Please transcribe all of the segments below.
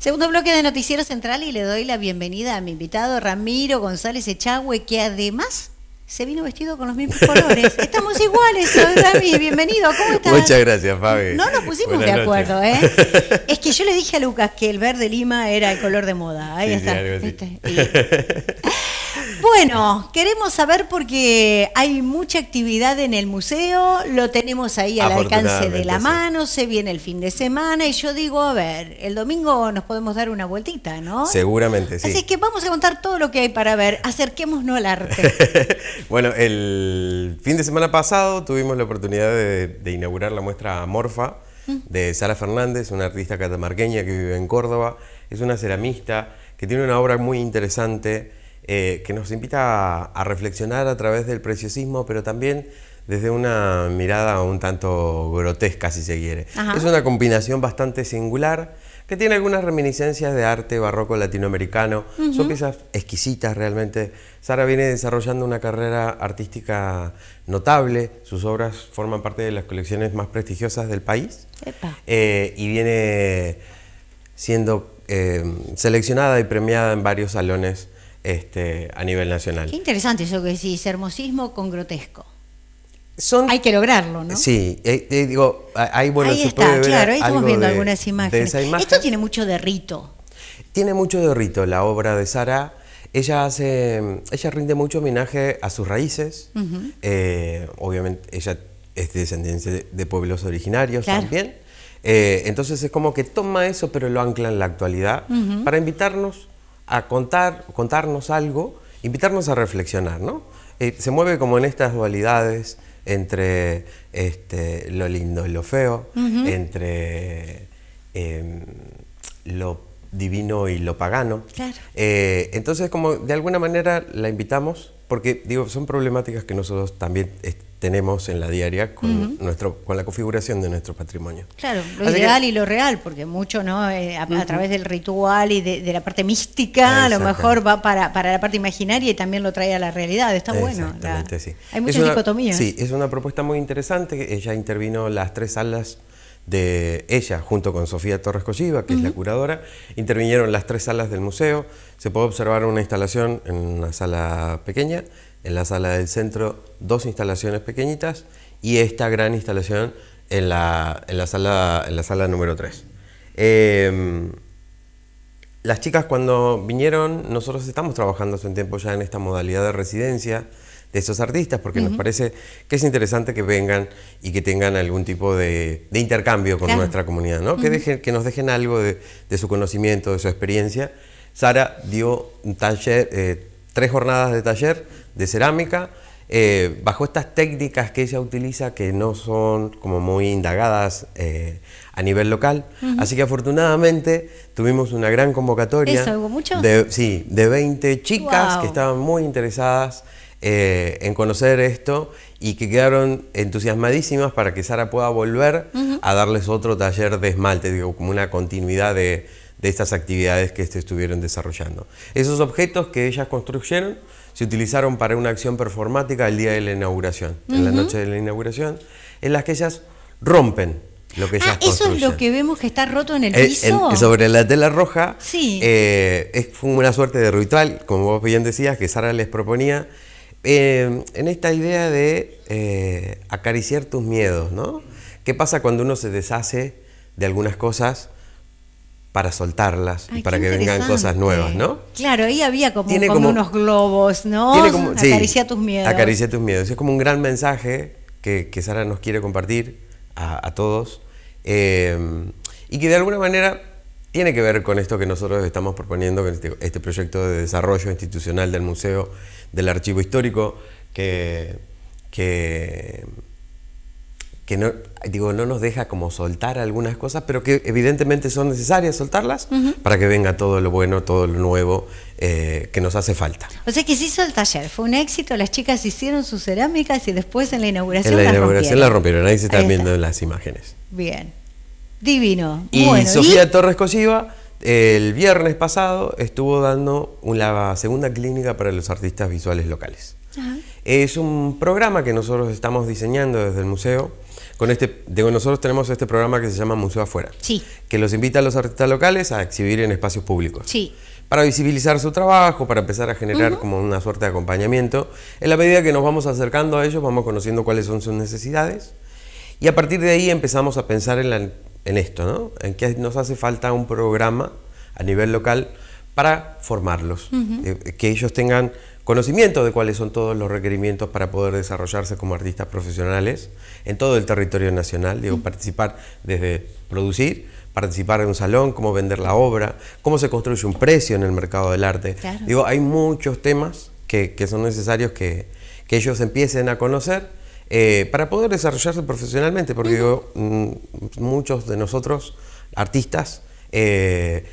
Segundo bloque de Noticiero Central y le doy la bienvenida a mi invitado Ramiro González Echagüe, que además se vino vestido con los mismos colores. Estamos iguales, bienvenido, ¿cómo estás? Muchas gracias, Fabi. No nos pusimos de acuerdo, ¿eh? Es que yo le dije a Lucas que el verde lima era el color de moda. Ahí está. Este, y... Bueno, queremos saber porque hay mucha actividad en el museo, lo tenemos ahí al alcance de la mano, se viene el fin de semana y yo digo, a ver, el domingo nos podemos dar una vueltita, ¿no? Seguramente, sí. Así que vamos a contar todo lo que hay para ver, acerquémonos al arte. bueno, el fin de semana pasado tuvimos la oportunidad de, inaugurar la muestra Morfa mm. de Sara Fernández, una artista catamarqueña que vive en Córdoba, es una ceramista que tiene una obra muy interesante eh, que nos invita a, reflexionar a través del preciosismo, pero también desde una mirada un tanto grotesca, si se quiere. Es una combinación bastante singular que tiene algunas reminiscencias de arte barroco latinoamericano. Son piezas exquisitas realmente. Sara viene desarrollando una carrera artística notable. Sus obras forman parte de las colecciones más prestigiosas del país. Eh, y viene siendo eh, seleccionada y premiada en varios salones este, a nivel nacional. Qué interesante eso que decís, hermosismo con grotesco. hay que lograrlo, ¿no? Sí, eh, eh, digo, hay bueno, ahí está, claro, ahí estamos viendo algunas imágenes. Esto tiene mucho de rito. Tiene mucho de rito la obra de Sara. Ella hace, ella rinde mucho homenaje a sus raíces. Eh, obviamente, ella es descendiente de pueblos originarios también. entonces es como que toma eso, pero lo ancla en la actualidad para invitarnos a contar, contarnos algo, invitarnos a reflexionar, ¿no? Eh, se mueve como en estas dualidades entre este, lo lindo y lo feo, entre em, lo divino y lo pagano. Eh, entonces, como de alguna manera la invitamos, porque digo, son problemáticas que nosotros también tenemos en la diaria con, nuestro, con la configuración de nuestro patrimonio. Claro, lo ideal y lo real, porque mucho ¿no? Eh, a, través del ritual y de, la parte mística, a lo mejor va para, para la parte imaginaria y también lo trae a la realidad. Está bueno. exactamente Sí. Hay muchas dicotomías. Sí, es una propuesta muy interesante. Ella intervino las tres salas de ella, junto con Sofía Torres Colliva, que es la curadora, intervinieron las tres salas del museo. Se puede observar una instalación en una sala pequeña en la sala del centro dos instalaciones pequeñitas y esta gran instalación en la, en la, sala, en la sala número 3. Em, las chicas cuando vinieron, nosotros estamos trabajando hace un tiempo ya en esta modalidad de residencia de esos artistas, porque nos parece que es interesante que vengan y que tengan algún tipo de, intercambio con nuestra comunidad, ¿no? que, dejen, que nos dejen algo de, su conocimiento, de su experiencia. Sara dio un taller, eh, tres jornadas de taller de cerámica. Eh, bajo estas técnicas que ella utiliza que no son como muy indagadas eh, a nivel local. Así que afortunadamente tuvimos una gran convocatoria. De, sí, de 20 chicas que estaban muy interesadas eh, en conocer esto y que quedaron entusiasmadísimas para que Sara pueda volver a darles otro taller de esmalte, digo, como una continuidad de de estas actividades que estuvieron desarrollando. Esos objetos que ellas construyeron se utilizaron para una acción performática el día de la inauguración, en la noche de la inauguración, en las que ellas rompen lo que ah, ellas construyeron... Eso es lo que vemos que está roto en el eh, piso. sobre la tela roja. Eh, es, fue una suerte de ritual, como vos bien decías, que Sara les proponía. Eh, en esta idea de acariciar tus miedos, ¿no? ¿Qué pasa cuando uno se deshace de algunas cosas para soltarlas para que vengan cosas nuevas, ¿no? Claro, ahí había como, unos globos, ¿no? acaricia tus miedos. Acaricia tus miedos. Es como un gran mensaje que, Sara nos quiere compartir a, todos em, y que de alguna manera tiene que ver con esto que nosotros estamos proponiendo, este, este, proyecto de desarrollo institucional del Museo del Archivo Histórico que, que que no, digo, no nos deja como soltar algunas cosas, pero que evidentemente son necesarias soltarlas para que venga todo lo bueno, todo lo nuevo eh, que nos hace falta. O sea que se hizo el taller, fue un éxito, las chicas hicieron sus cerámicas y después en la inauguración. En la inauguración la rompieron, ahí se están viendo las imágenes. Bien, divino. Y Sofía Torres Cosiva el viernes pasado estuvo dando la segunda clínica para los artistas visuales locales. Es un programa que nosotros estamos diseñando desde el museo con este, nosotros tenemos este programa que se llama Museo Afuera. Que los invita a los artistas locales a exhibir en espacios públicos. Sí. Para visibilizar su trabajo, para empezar a generar como una suerte de acompañamiento. En la medida que nos vamos acercando a ellos, vamos conociendo cuáles son sus necesidades. Y a partir de ahí empezamos a pensar en, esto, ¿no? En que nos hace falta un programa a nivel local para formarlos, eh, que ellos tengan conocimiento de cuáles son todos los requerimientos para poder desarrollarse como artistas profesionales en todo el territorio nacional, digo, participar desde producir, participar en un salón, cómo vender la obra, cómo se construye un precio en el mercado del arte. Digo, hay muchos temas que, son necesarios que, ellos empiecen a conocer eh, para poder desarrollarse profesionalmente, porque mm, muchos de nosotros, artistas, eh,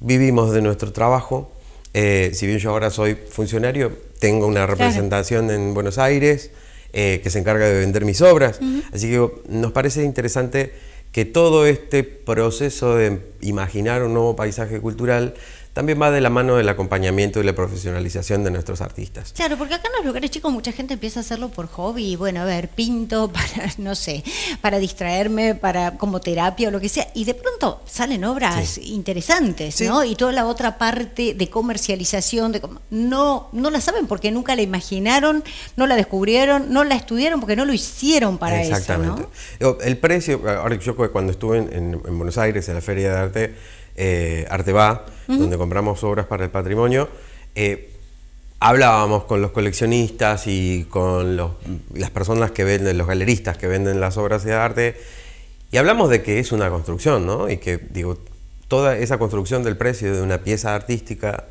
vivimos de nuestro trabajo, eh, si bien yo ahora soy funcionario, tengo una representación en Buenos Aires eh, que se encarga de vender mis obras. Así que nos parece interesante que todo este proceso de imaginar un nuevo paisaje cultural también va de la mano del acompañamiento y la profesionalización de nuestros artistas. Claro, porque acá en los lugares chicos mucha gente empieza a hacerlo por hobby, bueno, a ver, pinto para, no sé, para distraerme, para como terapia o lo que sea, y de pronto salen obras interesantes, ¿no? Y toda la otra parte de comercialización, de, no, no la saben porque nunca la imaginaron, no la descubrieron, no la estudiaron porque no lo hicieron para eso. Exactamente. El precio, ahora yo cuando estuve en Buenos Aires, en la Feria de Arte, eh, Arteba, donde compramos obras para el patrimonio, eh, hablábamos con los coleccionistas y con las personas que venden, los galeristas que venden las obras de arte, y hablamos de que es una construcción, ¿no? Y que, digo, toda esa construcción del precio de una pieza artística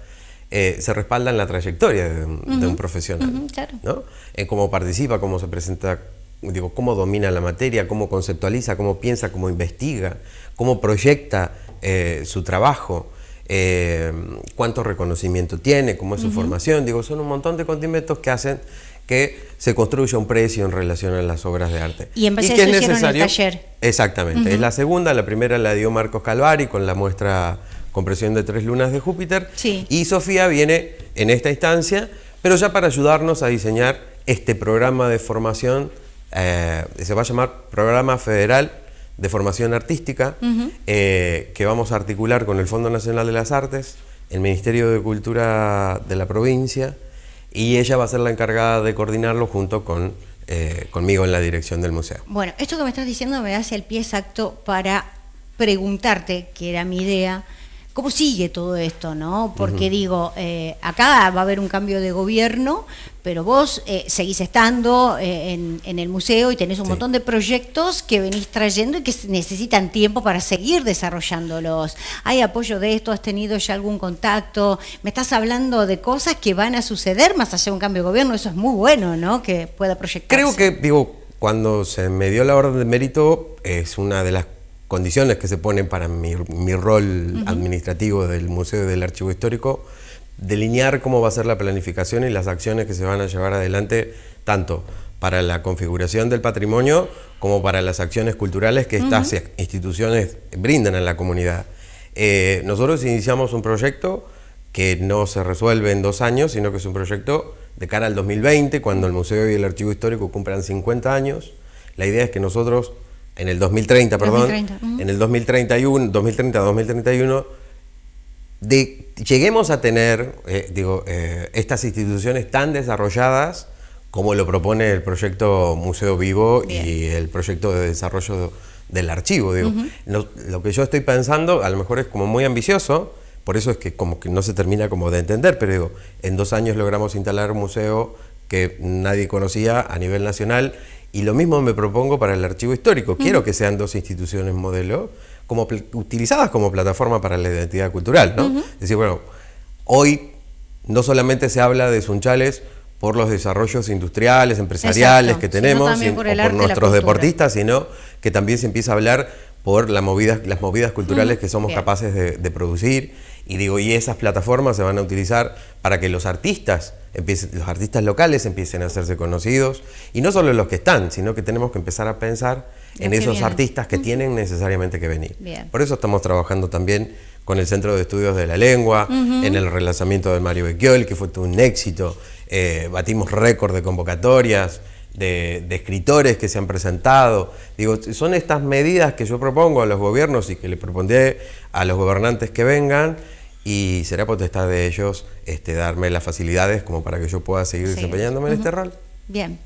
eh, se respalda en la trayectoria de un, profesional, En eh, cómo participa, cómo se presenta, digo, cómo domina la materia, cómo conceptualiza, cómo piensa, cómo investiga, cómo proyecta eh, su trabajo, eh, cuánto reconocimiento tiene, cómo es su formación. Digo, son un montón de condimentos que hacen que se construya un precio en relación a las obras de arte. Y en a es el taller. Exactamente, es la segunda, la primera la dio Marcos Calvari con la muestra Compresión de Tres Lunas de Júpiter. Y Sofía viene en esta instancia, pero ya para ayudarnos a diseñar este programa de formación, eh, se va a llamar Programa Federal de formación artística eh, que vamos a articular con el Fondo Nacional de las Artes, el Ministerio de Cultura de la provincia y ella va a ser la encargada de coordinarlo junto eh, conmigo en la dirección del museo. Bueno, esto que me estás diciendo me hace el pie exacto para preguntarte, que era mi idea, ¿Cómo sigue todo esto, no? Porque digo, eh, acá va a haber un cambio de gobierno, pero vos eh, seguís estando eh, en, el museo y tenés un montón de proyectos que venís trayendo y que necesitan tiempo para seguir desarrollándolos. ¿Hay apoyo de esto? ¿Has tenido ya algún contacto? Me estás hablando de cosas que van a suceder más allá de un cambio de gobierno. Eso es muy bueno, ¿no? Que pueda proyectarse. Creo que, digo, cuando se me dio la orden de mérito, es una de las condiciones que se ponen para mi, mi rol administrativo del Museo del Archivo Histórico, delinear cómo va a ser la planificación y las acciones que se van a llevar adelante, tanto para la configuración del patrimonio como para las acciones culturales que estas instituciones brindan a la comunidad. Eh, nosotros iniciamos un proyecto que no se resuelve en dos años, sino que es un proyecto de cara al 2020, cuando el Museo y el Archivo Histórico cumplan 50 años. La idea es que nosotros en el 2030, perdón, en el 2031, 2030, 2031, de, lleguemos a tener, eh, digo, eh, estas instituciones tan desarrolladas como lo propone el proyecto Museo Vivo y el proyecto de desarrollo del archivo. Digo. lo, que yo estoy pensando, a lo mejor es como muy ambicioso, por eso es que como que no se termina como de entender, pero digo, en dos años logramos instalar un museo que nadie conocía a nivel nacional y lo mismo me propongo para el archivo histórico. Quiero que sean dos instituciones modelo como utilizadas como plataforma para la identidad cultural. Es decir, bueno, hoy no solamente se habla de Sunchales por los desarrollos industriales, empresariales que tenemos, por, nuestros deportistas, sino que también se empieza a hablar por las movidas culturales que somos capaces de producir y digo, y esas plataformas se van a utilizar para que los artistas, los artistas locales empiecen a hacerse conocidos. Y no solo los que están, sino que tenemos que empezar a pensar en esos artistas que tienen necesariamente que venir. Por eso estamos trabajando también con el Centro de Estudios de la Lengua, en el relanzamiento de Mario Becchiol, que fue un éxito. Eh, batimos récord de convocatorias. De, de, escritores que se han presentado. Digo, son estas medidas que yo propongo a los gobiernos y que le propondré a los gobernantes que vengan, y será potestad de ellos este, darme las facilidades como para que yo pueda seguir desempeñándome en este rol. Bien.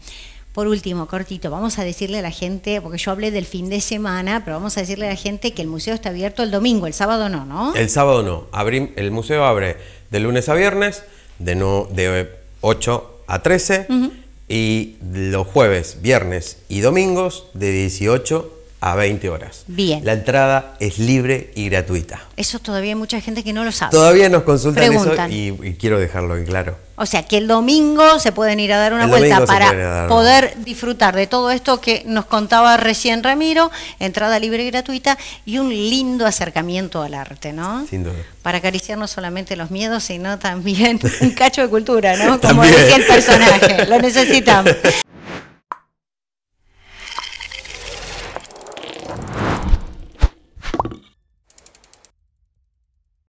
Por último, cortito, vamos a decirle a la gente, porque yo hablé del fin de semana, pero vamos a decirle a la gente que el museo está abierto el domingo, el sábado no, ¿no? El sábado no. el museo abre de lunes a viernes, de, 8 a 13, y los jueves, viernes y domingos de 18 a a 20 horas. Bien. La entrada es libre y gratuita. Eso todavía hay mucha gente que no lo sabe. Todavía nos consultan eso y, quiero dejarlo en claro. O sea, que el domingo se pueden ir a dar una vuelta para poder disfrutar de todo esto que nos contaba recién Ramiro, entrada libre y gratuita y un lindo acercamiento al arte, ¿no? Sin duda. Para acariciar no solamente los miedos, sino también un cacho de cultura, ¿no? Como decía el personaje, lo necesitamos.